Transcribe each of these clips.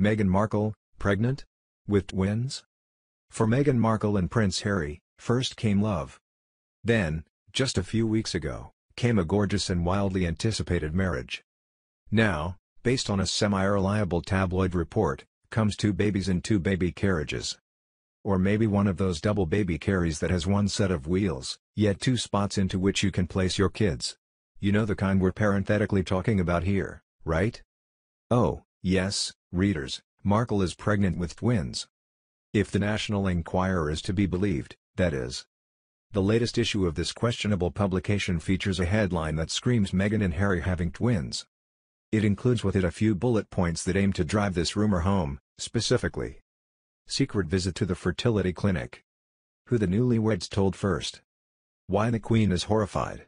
Meghan Markle, pregnant? With twins? For Meghan Markle and Prince Harry, first came love. Then, just a few weeks ago, came a gorgeous and wildly anticipated marriage. Now, based on a semi-reliable tabloid report, comes two babies in two baby carriages. Or maybe one of those double baby carries that has one set of wheels, yet two spots into which you can place your kids. You know the kind we're parenthetically talking about here, right? Oh, Yes, readers, Markle is pregnant with twins. If the National Enquirer is to be believed, that is. The latest issue of this questionable publication features a headline that screams Meghan and Harry having twins. It includes with it a few bullet points that aim to drive this rumor home, specifically. Secret visit to the fertility clinic. Who the newlyweds told first. Why the Queen is horrified.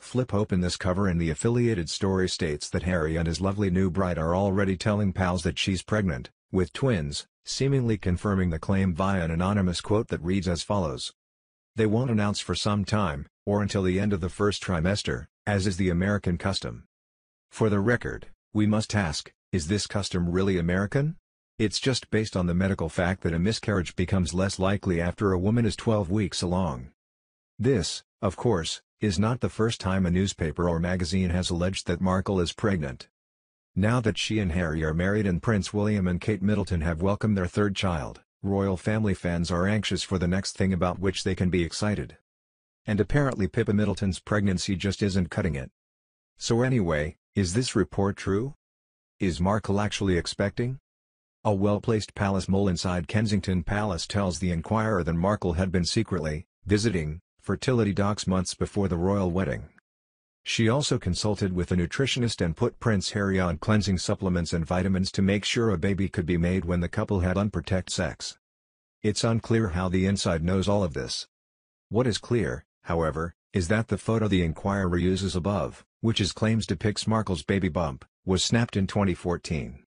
Flip open this cover and the affiliated story states that Harry and his lovely new bride are already telling pals that she's pregnant, with twins, seemingly confirming the claim via an anonymous quote that reads as follows. They won't announce for some time, or until the end of the first trimester, as is the American custom. For the record, we must ask, is this custom really American? It's just based on the medical fact that a miscarriage becomes less likely after a woman is 12 weeks along. This, of course, is not the first time a newspaper or magazine has alleged that Markle is pregnant. Now that she and Harry are married and Prince William and Kate Middleton have welcomed their third child, royal family fans are anxious for the next thing about which they can be excited. And apparently Pippa Middleton's pregnancy just isn't cutting it. So anyway, is this report true? Is Markle actually expecting? A well-placed palace mole inside Kensington Palace tells the Inquirer that Markle had been secretly, visiting, fertility docs months before the royal wedding. She also consulted with a nutritionist and put Prince Harry on cleansing supplements and vitamins to make sure a baby could be made when the couple had unprotected sex. It's unclear how the inside knows all of this. What is clear, however, is that the photo the Inquirer uses above, which is claims depicts Markle's baby bump, was snapped in 2014.